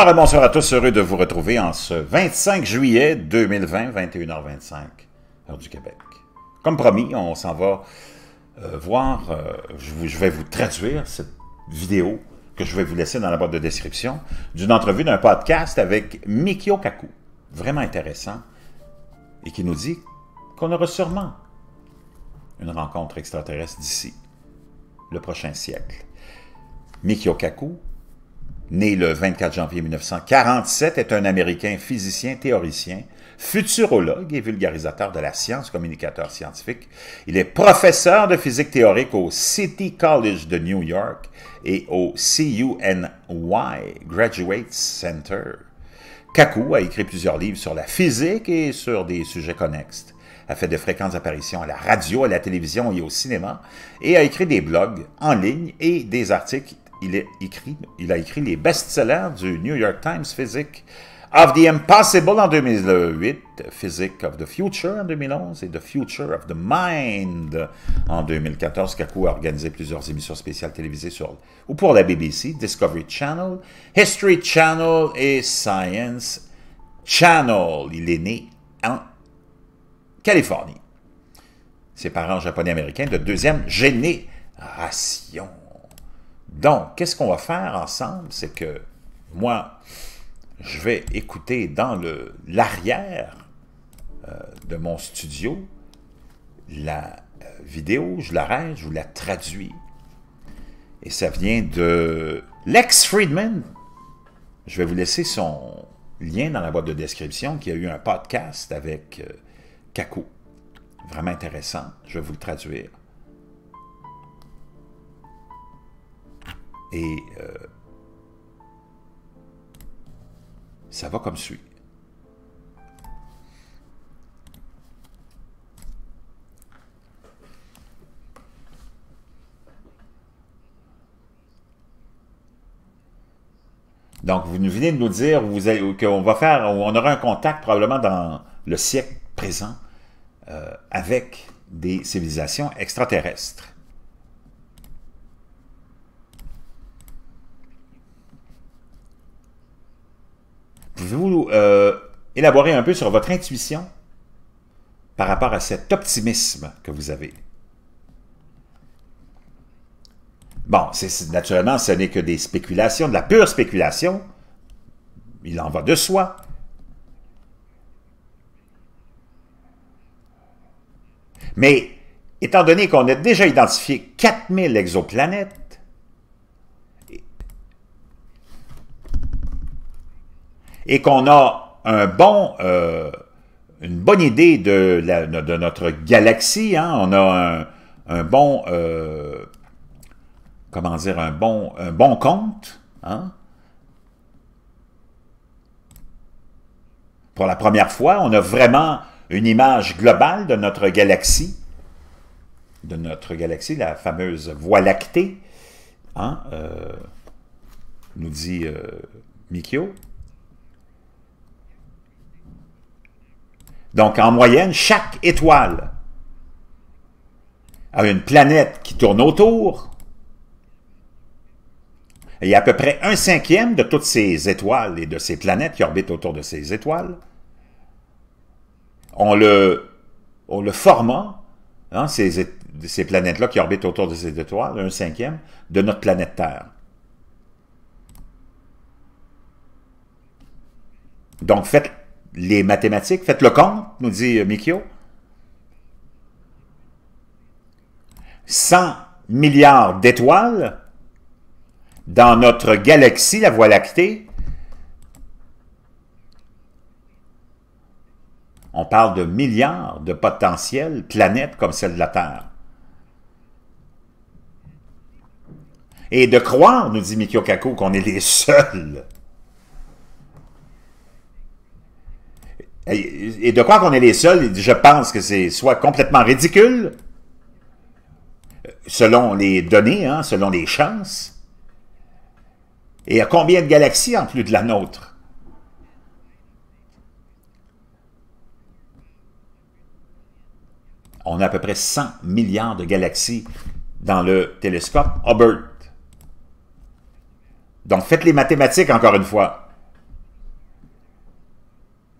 Alors, bonsoir à tous, heureux de vous retrouver en ce 25 juillet 2020, 21h25, heure du Québec. Comme promis, on s'en va euh, voir, euh, je, je, vais vous traduire cette vidéo que je vais vous laisser dans la boîte de description d'une entrevue d'un podcast avec Mikio Kaku, vraiment intéressant, et qui nous dit qu'on aura sûrement une rencontre extraterrestre d'ici le prochain siècle. Mikio Kaku, né le 24 janvier 1947, est un Américain physicien, théoricien, futurologue et vulgarisateur de la science, communicateur scientifique. Il est professeur de physique théorique au City College de New York et au CUNY Graduate Center. Kaku a écrit plusieurs livres sur la physique et sur des sujets connexes, a fait de fréquentes apparitions à la radio, à la télévision et au cinéma, et a écrit des blogs en ligne et des articles il, est a écrit les best-sellers du New York Times Physique of the Impossible en 2008, Physique of the Future en 2011 et The Future of the Mind en 2014. Kaku a organisé plusieurs émissions spéciales télévisées ou pour la BBC, Discovery Channel, History Channel et Science Channel. Il est né en Californie. Ses parents japonais-américains de deuxième génération. Donc, qu'est-ce qu'on va faire ensemble? C'est que moi, je vais écouter dans l'arrière euh, de mon studio la euh, vidéo, je l'arrête, je vous la traduis. Et ça vient de Lex Friedman. Je vais vous laisser son lien dans la boîte de description qui a eu un podcast avec euh, Kako. Vraiment intéressant, je vais vous le traduire. Et euh, ça va comme suit. Donc, vous venez de nous dire qu'on va faire, on aura un contact probablement dans le siècle présent euh, avec des civilisations extraterrestres. Pouvez-vous euh, élaborer un peu sur votre intuition par rapport à cet optimisme que vous avez? Bon, c'est, naturellement, ce n'est que des spéculations, de la pure spéculation. Il en va de soi. Mais étant donné qu'on a déjà identifié 4000 exoplanètes, et qu'on a euh, une bonne idée de, notre galaxie, hein. on a un, bon, euh, comment dire, un bon, un bon compte, hein, pour la première fois, on a vraiment une image globale de notre galaxie, de notre galaxie, la fameuse Voie lactée, hein, euh, nous dit euh, Mikio. Donc, en moyenne, chaque étoile a une planète qui tourne autour. Et il y a à peu près un cinquième de toutes ces étoiles et de ces planètes qui orbitent autour de ces étoiles. On le, on le format, hein, ces, ces planètes-là qui orbitent autour de ces étoiles, un cinquième, de notre planète Terre. Donc, faites les mathématiques. Faites le compte, nous dit euh, Mikio. 100 milliards d'étoiles dans notre galaxie, la Voie lactée. On parle de milliards de potentiels, planètes comme celle de la Terre. Et de croire, nous dit Mikio Kako, qu'on est les seuls Et de croire qu'on est les seuls, je pense que c'est soit complètement ridicule, selon les données, hein, selon les chances, et il y a combien de galaxies en plus de la nôtre? On a à peu près 100 milliards de galaxies dans le télescope Hubble. Donc faites les mathématiques encore une fois.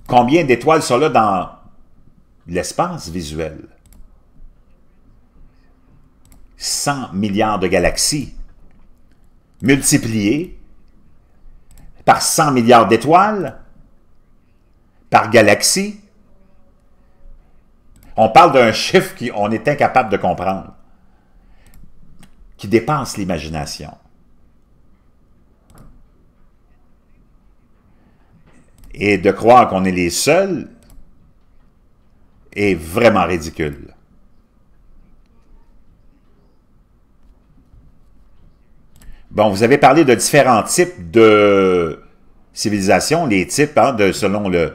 Combien d'étoiles sont là dans l'espace visuel? 100 milliards de galaxies multipliées par 100 milliards d'étoiles par galaxie. On parle d'un chiffre qu'on est incapable de comprendre, qui dépasse l'imagination. Et de croire qu'on est les seuls est vraiment ridicule. Bon, vous avez parlé de différents types de civilisations, les types hein, de, selon le,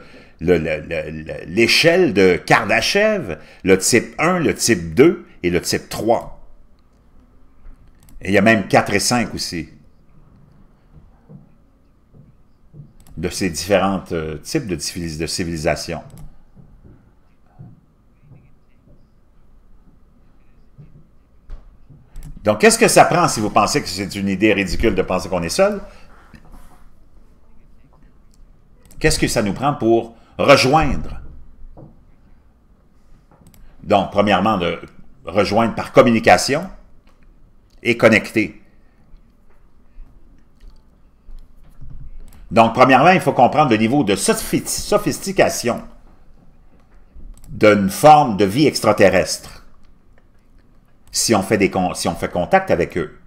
l'échelle de Kardashev, le type 1, le type 2 et le type 3. Et il y a même 4 et 5 aussi. de ces différents euh, types de, civilisations. Donc, qu'est-ce que ça prend si vous pensez que c'est une idée ridicule de penser qu'on est seul? Qu'est-ce que ça nous prend pour rejoindre? Donc, premièrement, de rejoindre par communication et connecter. Donc, premièrement, il faut comprendre le niveau de sophistication d'une forme de vie extraterrestre si on fait, des si on fait contact avec eux.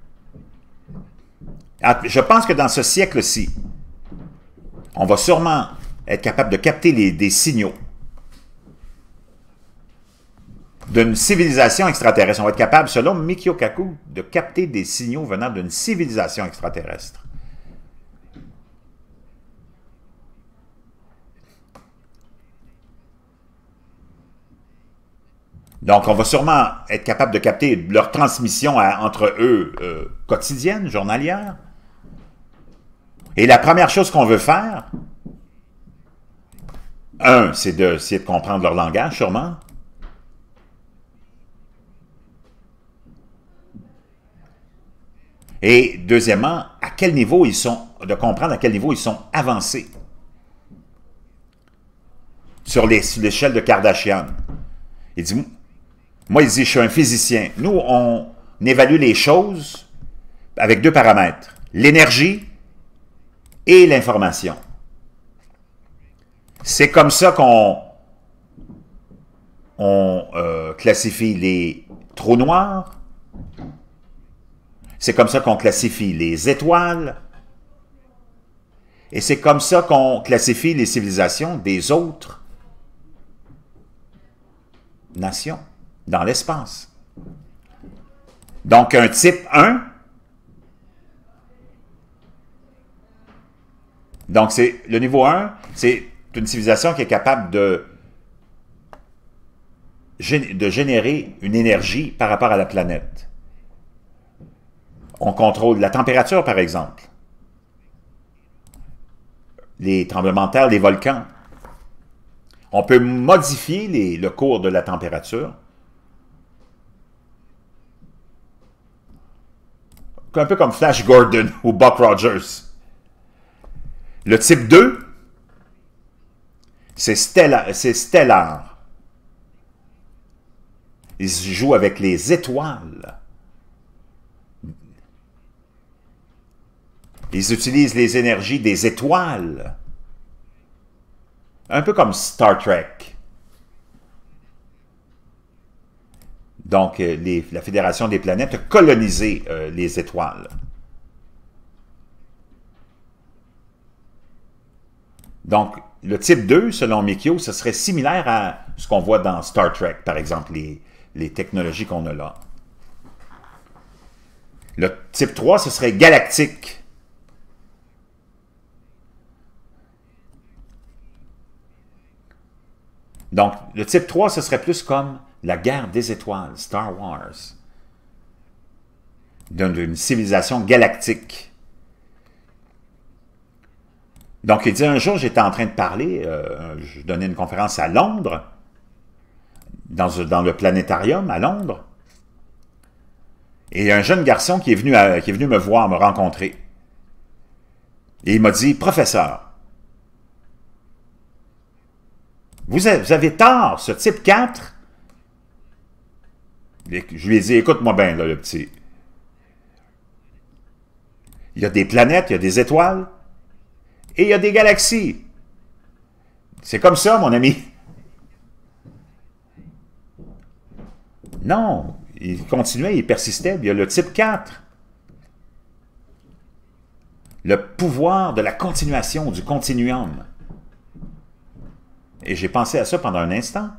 Ah, je pense que dans ce siècle-ci, on va sûrement être capable de capter des signaux d'une civilisation extraterrestre. On va être capable, selon Mikio Kaku, de capter des signaux venant d'une civilisation extraterrestre. Donc, on va sûrement être capable de capter leur transmission entre eux euh, quotidienne, journalière. Et la première chose qu'on veut faire, un, c'est d'essayer de, comprendre leur langage, sûrement. Et deuxièmement, à quel niveau ils sont, de comprendre à quel niveau ils sont avancés sur l'échelle de Kardashian. Il dit, moi, il dit, je suis un physicien. Nous, on évalue les choses avec deux paramètres, l'énergie et l'information. C'est comme ça qu'on euh, classifie les trous noirs. C'est comme ça qu'on classifie les étoiles. Et c'est comme ça qu'on classifie les civilisations des autres nations dans l'espace. Donc, un type 1, donc c'est le niveau 1, c'est une civilisation qui est capable de, de générer une énergie par rapport à la planète. On contrôle la température, par exemple. Les tremblements de terre, les volcans. On peut modifier le cours de la température un peu comme Flash Gordon ou Buck Rogers. Le type 2, c'est stellar, stellar. Il joue avec les étoiles. Ils utilisent les énergies des étoiles. Un peu comme Star Trek. Donc, euh, la Fédération des planètes a colonisé euh, les étoiles. Donc, le type 2, selon Mikio, ce serait similaire à ce qu'on voit dans Star Trek, par exemple, les, les technologies qu'on a là. Le type 3, ce serait galactique. Donc, le type 3, ce serait plus comme la guerre des étoiles, Star Wars, d'une civilisation galactique. Donc, il dit, un jour, j'étais en train de parler, euh, je donnais une conférence à Londres, dans, le planétarium à Londres, et un jeune garçon qui est venu, est venu me voir, me rencontrer. Et il m'a dit, professeur, vous avez, vous avez tort, ce type 4 je lui ai dit, écoute-moi bien, là, le petit. Il y a des planètes, il y a des étoiles, et il y a des galaxies. C'est comme ça, mon ami. Non, il continuait, il persistait. Il y a le type 4. Le pouvoir de la continuation, du continuum. Et j'ai pensé à ça pendant un instant.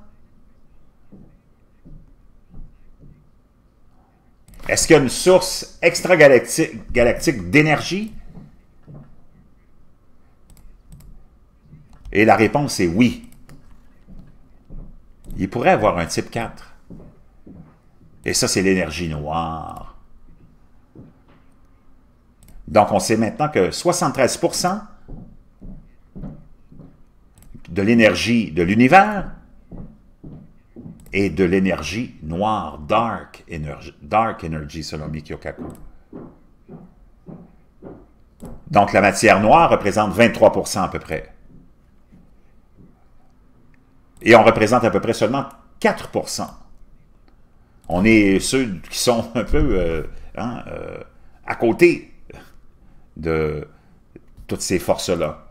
Est-ce qu'il y a une source extragalactique galactique d'énergie? Et la réponse est oui. Il pourrait avoir un type 4. Et ça, c'est l'énergie noire. Donc, on sait maintenant que 73 de l'énergie de l'univers et de l'énergie noire, dark energy, dark energy selon Mikio Kaku. Donc la matière noire représente 23% à peu près. Et on représente à peu près seulement 4%. On est ceux qui sont un peu euh, hein, euh, à côté de toutes ces forces-là.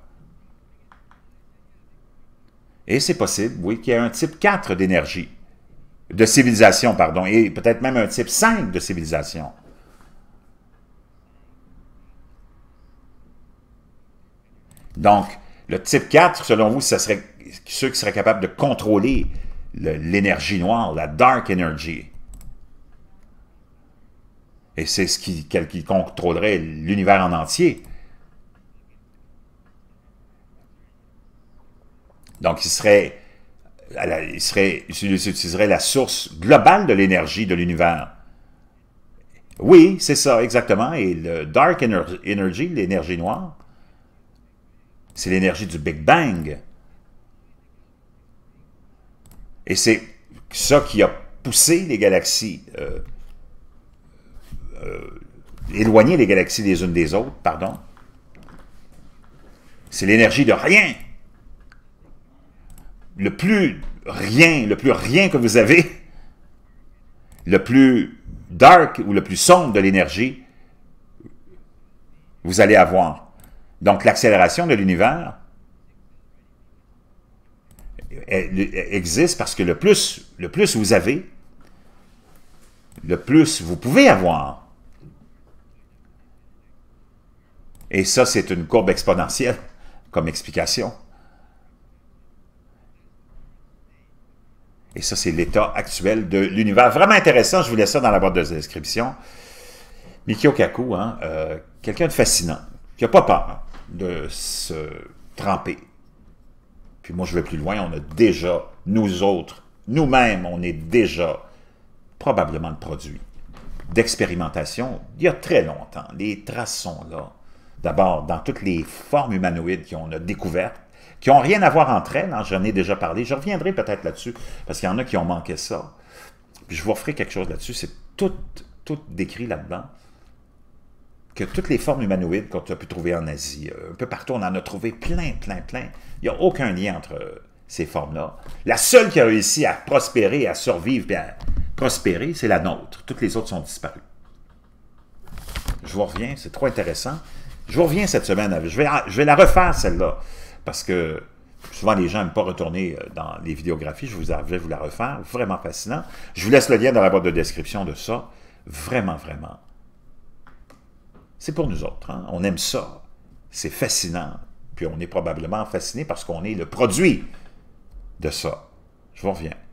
Et c'est possible, oui, qu'il y ait un type 4 d'énergie de civilisation, pardon, et peut-être même un type 5 de civilisation. Donc, le type 4, selon vous, ce serait ceux qui seraient capables de contrôler l'énergie noire, la dark energy. Et c'est ce qui, qui contrôlerait l'univers en entier. Donc, il serait ils utiliseraient serait, la source globale de l'énergie de l'univers. Oui, c'est ça, exactement. Et le dark energy, l'énergie noire, c'est l'énergie du Big Bang. Et c'est ça qui a poussé les galaxies, euh, euh, éloigné les galaxies les unes des autres, pardon. C'est l'énergie de rien le plus rien, le plus rien que vous avez, le plus dark ou le plus sombre de l'énergie, vous allez avoir. Donc l'accélération de l'univers existe parce que le plus, le plus vous avez, le plus vous pouvez avoir. Et ça, c'est une courbe exponentielle comme explication. Et ça, c'est l'état actuel de l'univers. Vraiment intéressant, je vous laisse ça dans la boîte de description. Mikio Kaku, hein, euh, quelqu'un de fascinant, qui n'a pas peur de se tremper. Puis moi, je vais plus loin, on a déjà, nous autres, nous-mêmes, on est déjà probablement le produit d'expérimentation il y a très longtemps. Les traces sont là. D'abord, dans toutes les formes humanoïdes qu'on a découvertes, qui n'ont rien à voir entre elles. Hein, j'en ai déjà parlé. Je reviendrai peut-être là-dessus, parce qu'il y en a qui ont manqué ça. Puis je vous referai quelque chose là-dessus. C'est tout, tout décrit là-dedans que toutes les formes humanoïdes qu'on a pu trouver en Asie, euh, un peu partout, on en a trouvé plein, plein, plein. Il n'y a aucun lien entre euh, ces formes-là. La seule qui a réussi à prospérer, à survivre, bien, prospérer, c'est la nôtre. Toutes les autres sont disparues. Je vous reviens, c'est trop intéressant. Je vous reviens cette semaine. Je vais, ah, je vais la refaire, celle-là parce que souvent les gens n'aiment pas retourner euh, dans les vidéographies. Je, vous, avais vais vous la refaire. Vraiment fascinant. Je vous laisse le lien dans la boîte de description de ça. Vraiment, vraiment. C'est pour nous autres. Hein. On aime ça. C'est fascinant. Puis on est probablement fasciné parce qu'on est le produit de ça. Je vous reviens.